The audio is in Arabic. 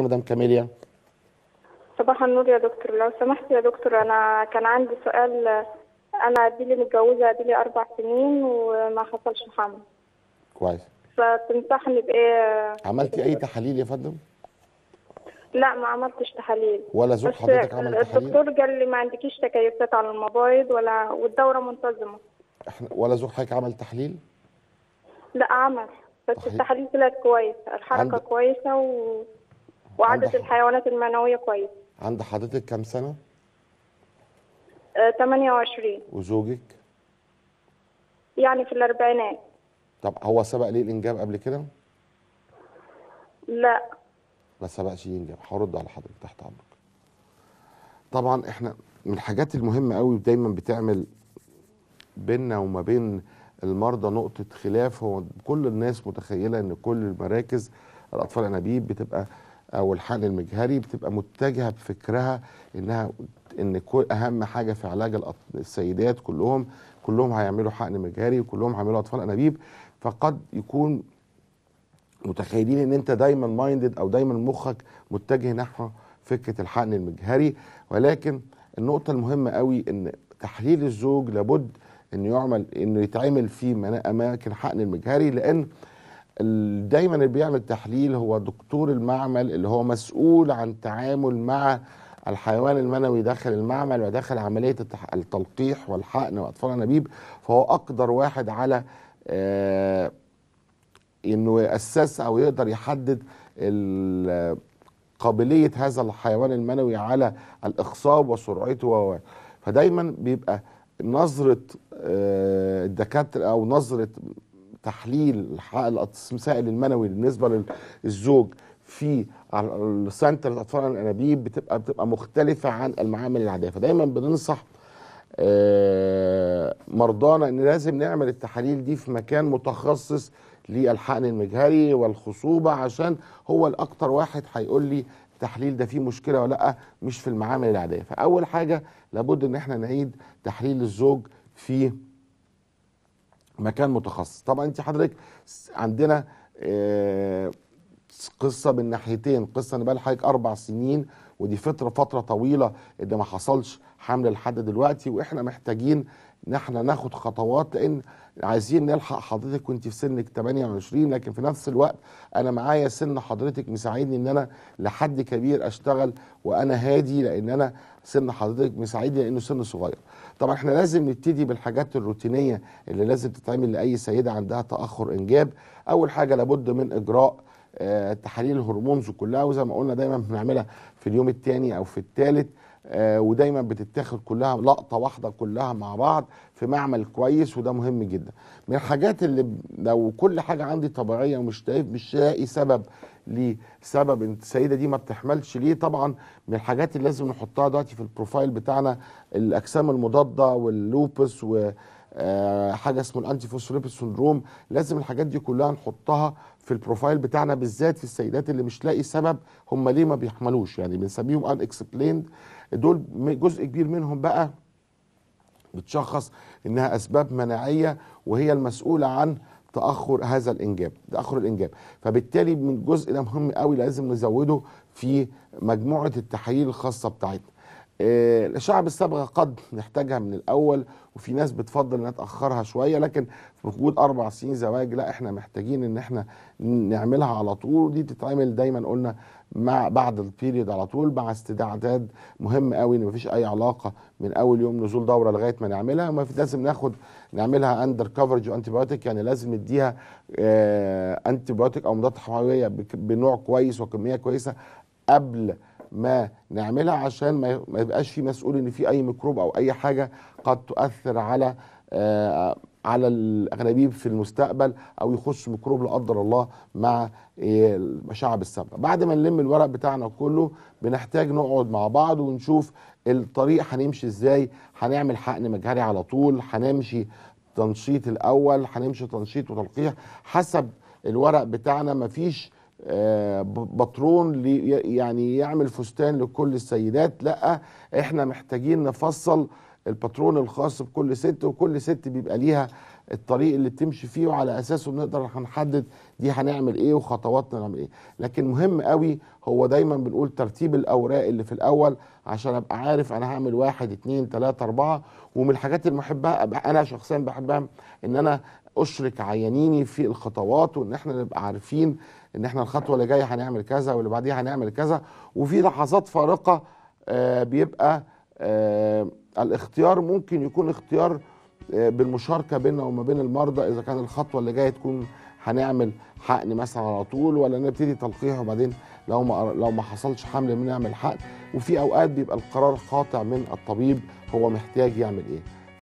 مدام كاميليا صباح النور يا دكتور لو سمحت يا دكتور انا كان عندي سؤال انا دي متجوزه دي لي اربع سنين وما حصلش حمل كويس فتنصحني بايه عملتي اي تحاليل يا فندم لا ما عملتش تحاليل ولا زوج حضرتك عمل تحاليل الدكتور قال لي ما عندكيش تكيفات على المبايض ولا والدوره منتظمه احنا ولا زوج حضرتك عمل تحليل لا عمل بس التحاليل طلعت كويسه الحركه عند... كويسه و وعدد الحيوانات المنوية كويس عند حضرتك كام سنة؟ آه 28 وزوجك؟ يعني في الأربعينات طب هو سبق ليه الإنجاب قبل كده؟ لا ما سبقش ينجب هرد على حضرتك تحت أمرك طبعا احنا من الحاجات المهمة قوي دايما بتعمل بيننا وما بين المرضى نقطة خلاف هو كل الناس متخيلة ان كل المراكز الأطفال أنابيب بتبقى او الحقن المجهري بتبقى متجهه بفكرها انها ان اهم حاجه في علاج السيدات كلهم كلهم هيعملوا حقن مجهري وكلهم هيعملوا اطفال انابيب فقد يكون متخيلين ان انت دايما مايندد او دايما مخك متجه نحو فكره الحقن المجهري ولكن النقطه المهمه قوي ان تحليل الزوج لابد انه يعمل انه يتعمل في اماكن حقن المجهري لان دايما اللي بيعمل تحليل هو دكتور المعمل اللي هو مسؤول عن التعامل مع الحيوان المنوي داخل المعمل وداخل عملية التلقيح والحقن وأطفال النبيب فهو أقدر واحد على آه، انه يأسس او يقدر يحدد قابلية هذا الحيوان المنوي على الإخصاب وسرعته و فدايما بيبقى نظرة آه، الدكاترة أو نظرة تحليل السائل المنوي بالنسبه للزوج في السنتر الاطفال الانابيب بتبقى بتبقى مختلفه عن المعامل العاديه فدايما بننصح آه، مرضانا ان لازم نعمل التحاليل دي في مكان متخصص للحقن المجهري والخصوبه عشان هو الاكثر واحد هيقول لي التحليل ده فيه مشكله ولا لا مش في المعامل العاديه فاول حاجه لابد ان احنا نعيد تحليل الزوج في مكان متخصص طبعا انت حضرتك عندنا آه، قصه من ناحيتين قصه انا بقى حضرتك اربع سنين ودي فتره فتره طويله ان ما حصلش حمل لحد دلوقتي واحنا محتاجين ان احنا ناخد خطوات لان عايزين نلحق حضرتك وانت في سنك 28 لكن في نفس الوقت انا معايا سن حضرتك مساعدني ان انا لحد كبير اشتغل وانا هادي لان انا سن حضرتك مساعدني لانه سن صغير. طبعا احنا لازم نبتدي بالحاجات الروتينيه اللي لازم تتعمل لاي سيده عندها تاخر انجاب، اول حاجه لابد من اجراء آه، تحاليل الهرمونز كلها وزي ما قلنا دايما بنعملها في اليوم الثاني او في الثالث آه، ودايما بتتاخد كلها لقطه واحده كلها مع بعض في معمل كويس وده مهم جدا من الحاجات اللي لو كل حاجه عندي طبيعيه ومش تايف مش لاقي سبب لسبب ان السيده دي ما بتحملش ليه طبعا من الحاجات اللي لازم نحطها دلوقتي في البروفايل بتاعنا الاجسام المضاده واللوبس و آه، حاجه اسمه الانتي فوسفوليبيد سندروم لازم الحاجات دي كلها نحطها في البروفايل بتاعنا بالذات في السيدات اللي مش لاقي سبب هم ليه ما بيحملوش يعني بنسميهم ان اكسبليند دول جزء كبير منهم بقى بتشخص انها اسباب مناعيه وهي المسؤوله عن تاخر هذا الانجاب تاخر الانجاب فبالتالي من الجزء ده مهم قوي لازم نزوده في مجموعه التحاليل الخاصه بتاعتنا آه، الشعب بالصبغه قد نحتاجها من الاول وفي ناس بتفضل انها تاخرها شويه لكن في وجود اربع سنين زواج لا احنا محتاجين ان احنا نعملها على طول ودي بتتعمل دايما قلنا مع بعد البيريد على طول مع استعداد مهم قوي ان مفيش اي علاقه من اول يوم نزول دوره لغايه ما نعملها في لازم ناخد نعملها اندر كفرج وانتي يعني لازم نديها انتيبيوتيك آه، انتي او مضادات حيويه بنوع كويس وكميه كويسه قبل ما نعملها عشان ما يبقاش في مسؤول ان في اي ميكروب او اي حاجه قد تؤثر على آه، على الانابيب في المستقبل او يخش ميكروب لا قدر الله مع المشاعب آه، السابقه بعد ما نلم الورق بتاعنا كله بنحتاج نقعد مع بعض ونشوف الطريق هنمشي ازاي هنعمل حقن مجهري على طول هنمشي تنشيط الاول هنمشي تنشيط وتلقيح حسب الورق بتاعنا مفيش آه، بطرون يعني يعمل فستان لكل السيدات لا احنا محتاجين نفصل الباترون الخاص بكل ست وكل ست بيبقى ليها الطريق اللي بتمشي فيه وعلى اساسه بنقدر هنحدد دي هنعمل ايه وخطواتنا نعمل ايه لكن مهم قوي هو دايما بنقول ترتيب الاوراق اللي في الاول عشان ابقى عارف انا هعمل واحد اتنين تلاته اربعه ومن الحاجات اللي بحبها انا شخصيا بحبها ان انا اشرك عيانيني في الخطوات وان احنا نبقى عارفين ان احنا الخطوه اللي جايه هنعمل كذا واللي بعديها هنعمل كذا وفي لحظات فارقه آه، بيبقى آه، الاختيار ممكن يكون اختيار آه، بالمشاركه بيننا وما بين المرضى اذا كان الخطوه اللي جايه تكون هنعمل حقن مثلا على طول ولا نبتدي تلقيح وبعدين لو ما لو ما حصلش حمل بنعمل حقن وفي اوقات بيبقى القرار خاطئ من الطبيب هو محتاج يعمل ايه